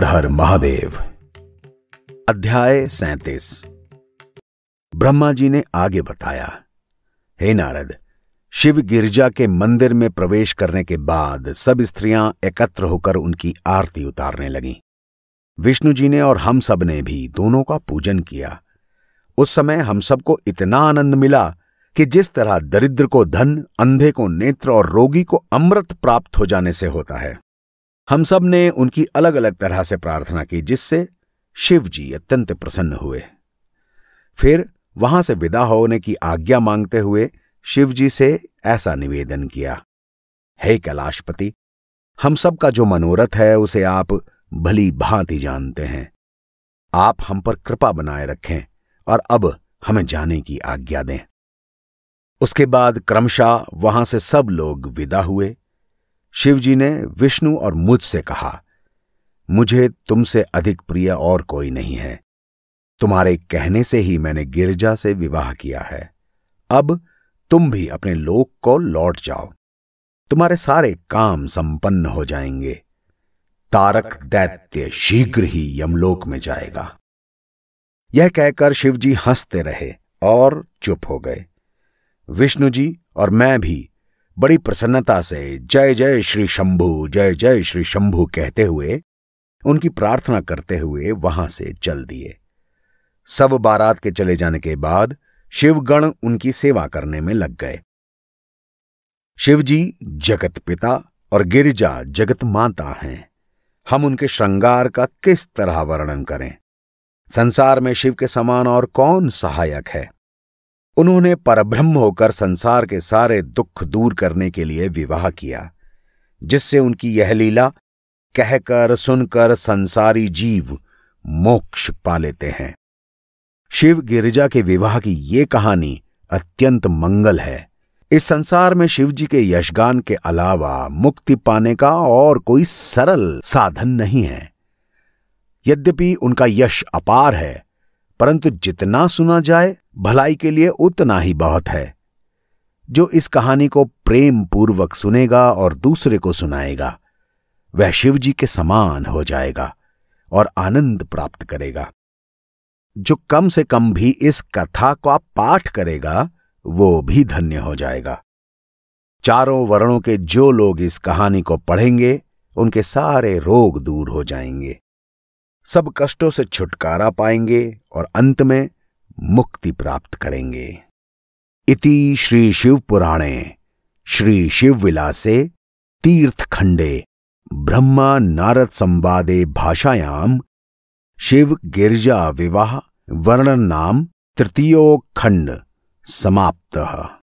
हर हर महादेव अध्याय सैतीस ब्रह्मा जी ने आगे बताया हे नारद शिव गिरजा के मंदिर में प्रवेश करने के बाद सब स्त्रियां एकत्र होकर उनकी आरती उतारने लगीं विष्णु जी ने और हम सब ने भी दोनों का पूजन किया उस समय हम सबको इतना आनंद मिला कि जिस तरह दरिद्र को धन अंधे को नेत्र और रोगी को अमृत प्राप्त हो जाने से होता है हम सब ने उनकी अलग अलग तरह से प्रार्थना की जिससे शिव जी अत्यंत प्रसन्न हुए फिर वहां से विदा होने की आज्ञा मांगते हुए शिव जी से ऐसा निवेदन किया हे कैलाशपति हम सब का जो मनोरथ है उसे आप भली भांति जानते हैं आप हम पर कृपा बनाए रखें और अब हमें जाने की आज्ञा दें उसके बाद क्रमशः वहां से सब लोग विदा हुए शिवजी ने विष्णु और मुझसे कहा मुझे तुमसे अधिक प्रिय और कोई नहीं है तुम्हारे कहने से ही मैंने गिरजा से विवाह किया है अब तुम भी अपने लोक को लौट जाओ तुम्हारे सारे काम संपन्न हो जाएंगे तारक दैत्य शीघ्र ही यमलोक में जाएगा यह कहकर शिवजी हंसते रहे और चुप हो गए विष्णु जी और मैं भी बड़ी प्रसन्नता से जय जय श्री शंभु जय जय श्री शंभु कहते हुए उनकी प्रार्थना करते हुए वहां से चल दिए सब बारात के चले जाने के बाद शिवगण उनकी सेवा करने में लग गए शिवजी जगत पिता और गिरिजा जगत माता हैं हम उनके श्रृंगार का किस तरह वर्णन करें संसार में शिव के समान और कौन सहायक है उन्होंने परब्रह्म होकर संसार के सारे दुख दूर करने के लिए विवाह किया जिससे उनकी यह लीला कहकर सुनकर संसारी जीव मोक्ष पा लेते हैं शिव गिरिजा के विवाह की ये कहानी अत्यंत मंगल है इस संसार में शिव जी के यशगान के अलावा मुक्ति पाने का और कोई सरल साधन नहीं है यद्यपि उनका यश अपार है परंतु जितना सुना जाए भलाई के लिए उतना ही बहुत है जो इस कहानी को प्रेम पूर्वक सुनेगा और दूसरे को सुनाएगा वह शिवजी के समान हो जाएगा और आनंद प्राप्त करेगा जो कम से कम भी इस कथा का पाठ करेगा वो भी धन्य हो जाएगा चारों वर्णों के जो लोग इस कहानी को पढ़ेंगे उनके सारे रोग दूर हो जाएंगे सब कष्टों से छुटकारा पाएंगे और अंत में मुक्ति प्राप्त करेंगे इति श्री शिव पुराणे श्री शिव विलासे तीर्थखंडे ब्रह्मा नारद संवादे भाषायाम शिव गिरजा विवाह वर्णन नाम तृतीयो खंड समाप्त